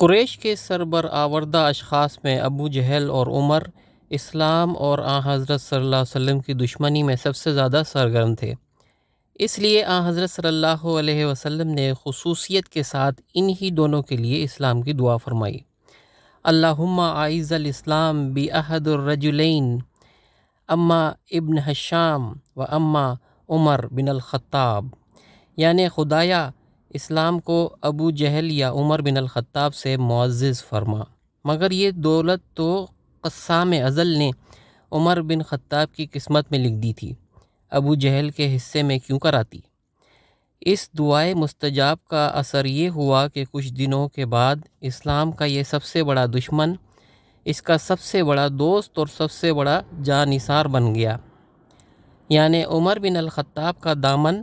Quraysh के server आवरदा अशखास में अबू जहल और उमर इस्लाम और आ हज़रत सल्ला वसम वसल्लम की दुश्मनी में सबसे ज़्यादा सरगर्म थे इसलिए आ हज़रत सल्लल्लाहु अलैहि वसल्लम ने खसूसियत के साथ इन्हीं दोनों के लिए इस्लाम की दुआ फरमाई अल्लाहुम्मा आइज़ल इस्लाम बी अहदुर्रजुलैन अम्मा इब्न हशाम व अम्मा उमर बिन अलख़त्ताब यानि खुदाया इस्लाम को अबू जहल या उमर बिन अल-ख़त्ताब से मुआज़ फरमा मगर ये दौलत तो कस्साम अज़ल ने उमर बिन ख़त्ताब की किस्मत में लिख दी थी अबू जहल के हिस्से में क्यों कराती इस दुआए मुस्तजाब का असर ये हुआ कि कुछ दिनों के बाद इस्लाम का ये सबसे बड़ा दुश्मन इसका सबसे बड़ा दोस्त और सबसे बड़ा जानिसार बन गया यानि उमर बिन अल-ख़त्ताब का दामन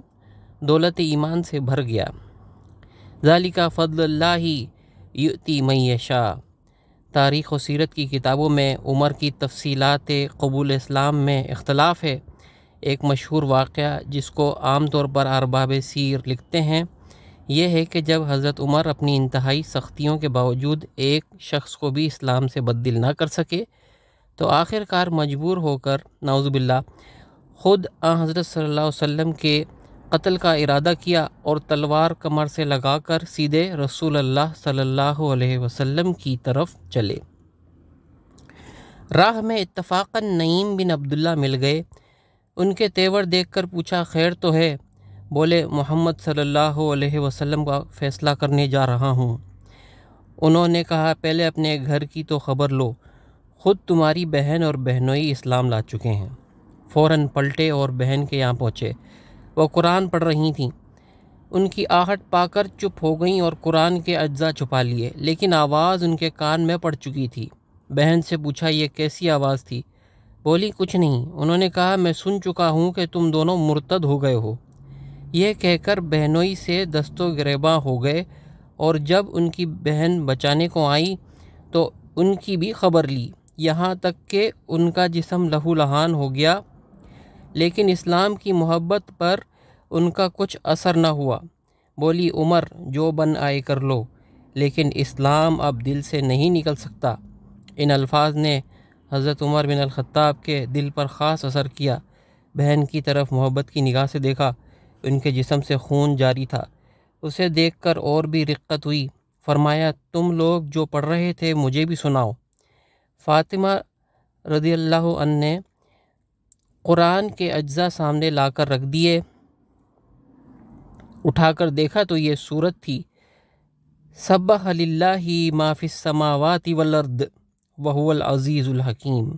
दौलत ईमान से भर गया ज़ालिका फ़दल्ला युति मैशा तारीख़ व सीरत की किताबों में उमर की तफसीलात कबूल इस्लाम में इख्तलाफ है एक मशहूर वाक़ जिसको आम तौर पर अरबाब सीर लिखते हैं यह है कि जब हज़रत उमर अपनी इंतहाई सख्तियों के बावजूद एक शख्स को भी इस्लाम से बददिल ना कर सके तो आखिरकार मजबूर होकर नाउज़बिल्ला ख़ुद आ हज़रत सल्लल्लाहु अलैहि वसल्लम के कत्ल का इरादा किया और तलवार कमर से लगाकर सीधे रसूल अल्लाह सल्लल्लाहु अलैहि वसल्लम की तरफ चले राह में इत्तफाक़न नईम बिन अब्दुल्ला मिल गए उनके तेवर देखकर पूछा खैर तो है बोले मोहम्मद सल्लल्लाहु अलैहि वसल्लम का फ़ैसला करने जा रहा हूँ उन्होंने कहा पहले अपने घर की तो ख़बर लो ख़ुद तुम्हारी बहन और बहनोई इस्लाम ला चुके हैं फ़ौर पलटे और बहन के यहाँ पहुँचे वह कुरान पढ़ रही थी उनकी आहट पाकर चुप हो गईं और कुरान के अज्जा छुपा लिए लेकिन आवाज़ उनके कान में पड़ चुकी थी बहन से पूछा यह कैसी आवाज़ थी बोली कुछ नहीं उन्होंने कहा मैं सुन चुका हूँ कि तुम दोनों मुर्तद हो गए हो यह कहकर बहनोई से दस्तो गिरेबा हो गए और जब उनकी बहन बचाने को आई तो उनकी भी खबर ली यहाँ तक कि उनका जिसम लहान हो गया लेकिन इस्लाम की मोहब्बत पर उनका कुछ असर न हुआ बोली उमर जो बन आए कर लो लेकिन इस्लाम अब दिल से नहीं निकल सकता इन अल्फाज ने हज़रत उमर बिन अलखताब के दिल पर ख़ास असर किया बहन की तरफ मोहब्बत की निगाह से देखा उनके जिसम से खून जारी था उसे देखकर और भी रिक्कत हुई फरमाया तुम लोग जो पढ़ रहे थे मुझे भी सुनाओ फ़ातिमा रदी अल्लाह ने कुरान के अज्जा सामने लाकर रख दिए उठाकर देखा तो ये सूरत थी सब हलिल्ला ही माफिस समावाति वलर्द वहूल अज़ीज़ुल हकीम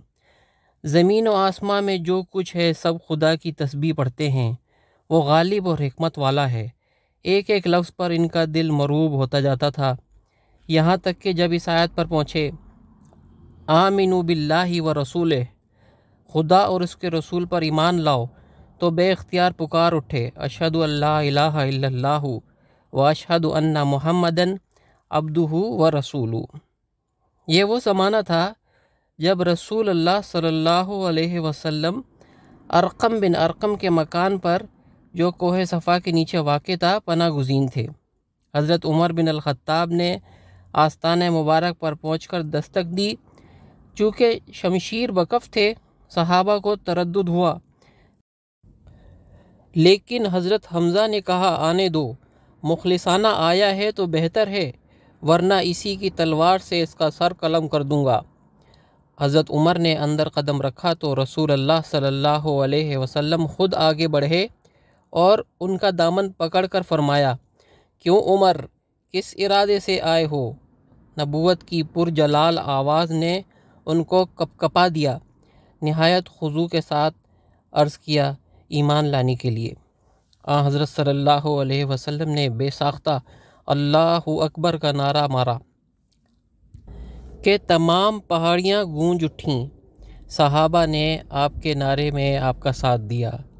ज़मीन व आसमां में जो कुछ है सब खुदा की तस्बी पढ़ते हैं वो गालिब और हमत वाला है एक एक लफ्ज़ पर इनका दिल मरूब होता जाता था यहाँ तक कि जब इस आयत पर पहुँचे आमिनू बिल्ला व रसूल खुदा और उसके रसूल पर ईमान लाओ तो बेख्तियार पुकार उठे अशद अल्लाह व अशद अन्ना मोहम्मदन अब्दू व रसूलू ये वो ज़माना था जब रसूल अल्लाह सल्लल्लाहु अलैहि वसल्लम अरकम बिन अरकम के मकान पर जो कोहे सफ़ा के नीचे वाक़ था पना गुजीन थे हज़रत उमर बिन अल-ख़त्ताब ने आस्तान मुबारक पर पहुँच कर दस्तक दी चूँकि शमशीर बकफ़ थे सहाबा को तरद हुआ लेकिन हज़रत हमज़ा ने कहा आने दो मुखलसाना आया है तो बेहतर है वरना इसी की तलवार से इसका सर कलम कर दूंगा हज़रत उमर ने अंदर कदम रखा तो रसूल अल्लाह सल्लल्लाहु अलैहि वसल्लम ख़ुद आगे बढ़े और उनका दामन पकड़कर फरमाया क्यों उमर किस इरादे से आए हो नबूत की पुरजलाल आवाज़ ने उनको कपकपा दिया नहायत खजू के साथ अर्ज़ किया ईमान लाने के लिए आ हज़रत सल्लल्लाहु अलैहि वसल्लम ने बेसाख्ता अल्लाह अकबर का नारा मारा के तमाम पहाड़ियाँ गूंज उठीं सहाबा ने आपके नारे में आपका साथ दिया